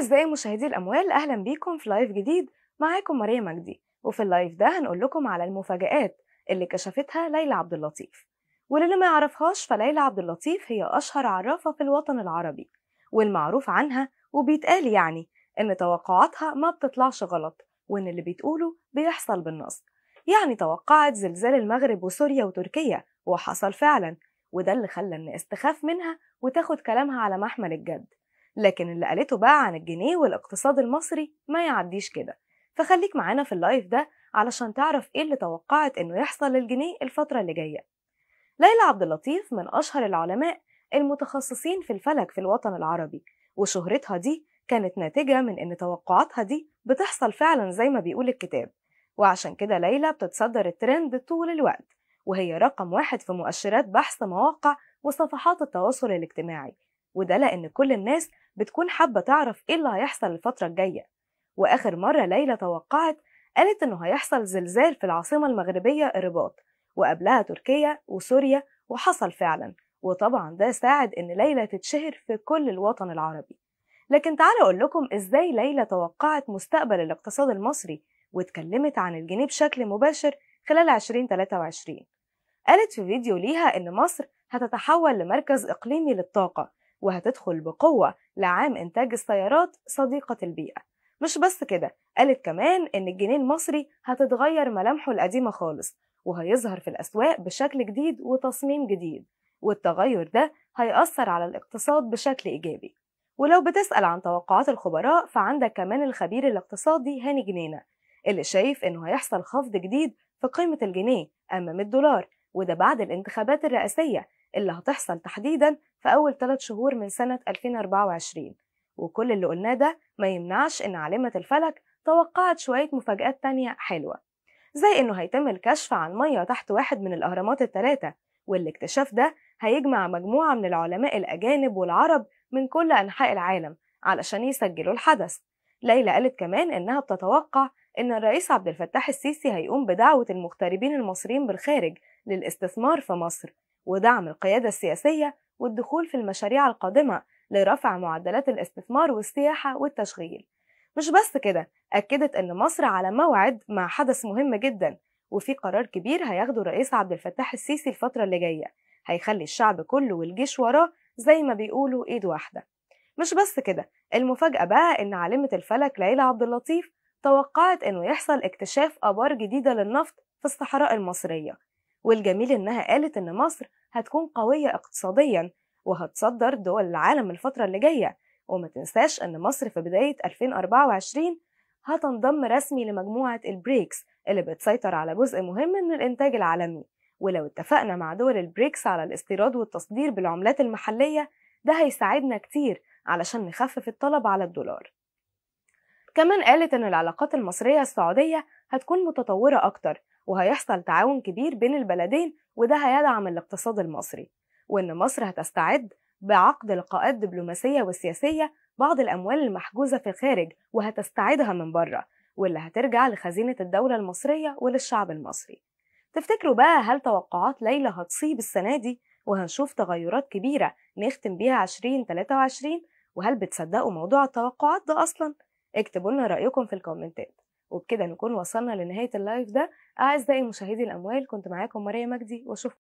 أعزائي مشاهدي الأموال أهلا بيكم في لايف جديد معاكم ماريا مجدي وفي اللايف ده هنقول لكم على المفاجآت اللي كشفتها ليلى عبد اللطيف وللي ما يعرفهاش فليلى عبد اللطيف هي أشهر عرافة في الوطن العربي والمعروف عنها وبيتقال يعني إن توقعاتها ما بتطلعش غلط وإن اللي بتقوله بيحصل بالنص يعني توقعت زلزال المغرب وسوريا وتركيا وحصل فعلا وده اللي خلى الناس تخاف منها وتاخد كلامها على محمل الجد لكن اللي قالته بقى عن الجنيه والاقتصاد المصري ما يعديش كده فخليك معانا في اللايف ده علشان تعرف ايه اللي توقعت انه يحصل للجنيه الفترة اللي جاية ليلى عبد اللطيف من اشهر العلماء المتخصصين في الفلك في الوطن العربي وشهرتها دي كانت ناتجة من ان توقعاتها دي بتحصل فعلا زي ما بيقول الكتاب وعشان كده ليلى بتتصدر الترند طول الوقت وهي رقم واحد في مؤشرات بحث مواقع وصفحات التواصل الاجتماعي وده لأن كل الناس بتكون حابة تعرف إيه اللي هيحصل الفترة الجاية وآخر مرة ليلى توقعت قالت إنه هيحصل زلزال في العاصمة المغربية الرباط وقبلها تركيا وسوريا وحصل فعلا وطبعا ده ساعد إن ليلى تتشهر في كل الوطن العربي لكن تعالوا أقول لكم إزاي ليلى توقعت مستقبل الاقتصاد المصري واتكلمت عن الجنيه بشكل مباشر خلال 2023 قالت في فيديو ليها إن مصر هتتحول لمركز إقليمي للطاقة وهتدخل بقوة لعام إنتاج السيارات صديقة البيئة مش بس كده قالت كمان إن الجنيه المصري هتتغير ملامحه القديمة خالص وهيظهر في الأسواق بشكل جديد وتصميم جديد والتغير ده هيأثر على الاقتصاد بشكل إيجابي ولو بتسأل عن توقعات الخبراء فعندك كمان الخبير الاقتصادي هاني جنينة اللي شايف إنه هيحصل خفض جديد في قيمة الجنيه أمام الدولار وده بعد الانتخابات الرئاسية اللي هتحصل تحديدا في أول ثلاث شهور من سنة 2024 وكل اللي قلناه ده ما يمنعش إن عالمة الفلك توقعت شوية مفاجآت تانية حلوة زي إنه هيتم الكشف عن مية تحت واحد من الأهرامات الثلاثة والاكتشاف ده هيجمع مجموعة من العلماء الأجانب والعرب من كل أنحاء العالم علشان يسجلوا الحدث ليلى قالت كمان إنها بتتوقع إن الرئيس عبد الفتاح السيسي هيقوم بدعوة المغتربين المصريين بالخارج للاستثمار في مصر ودعم القيادة السياسية والدخول في المشاريع القادمة لرفع معدلات الاستثمار والسياحة والتشغيل مش بس كده أكدت أن مصر على موعد مع حدث مهم جدا وفي قرار كبير هياخده الرئيس عبد الفتاح السيسي الفترة اللي جاية هيخلي الشعب كله والجيش وراه زي ما بيقولوا إيد واحدة مش بس كده المفاجأة بقى إن عالمة الفلك ليلى عبد اللطيف توقعت إنه يحصل اكتشاف آبار جديدة للنفط في الصحراء المصرية والجميل إنها قالت إن مصر هتكون قوية اقتصاديا وهتصدر دول العالم الفترة اللي جاية وما تنساش إن مصر في بداية 2024 هتنضم رسمي لمجموعة البريكس اللي بتسيطر على جزء مهم من الإنتاج العالمي ولو اتفقنا مع دول البريكس على الاستيراد والتصدير بالعملات المحلية ده هيساعدنا كتير علشان نخفف الطلب على الدولار كمان قالت إن العلاقات المصرية السعودية هتكون متطورة أكتر وهيحصل تعاون كبير بين البلدين وده هيدعم الاقتصاد المصري وإن مصر هتستعد بعقد لقاءات دبلوماسية وسياسية بعض الأموال المحجوزة في الخارج وهتستعيدها من بره واللي هترجع لخزينة الدولة المصرية وللشعب المصري تفتكروا بقى هل توقعات ليلى هتصيب السنة دي وهنشوف تغيرات كبيرة نختم بيها 2023 وهل بتصدقوا موضوع التوقعات ده أصلا؟ اكتبوا لنا رأيكم في الكومنتات وبكده نكون وصلنا لنهايه اللايف ده اعزائي مشاهدي الاموال كنت معاكم ماريا مجدي واشوفكم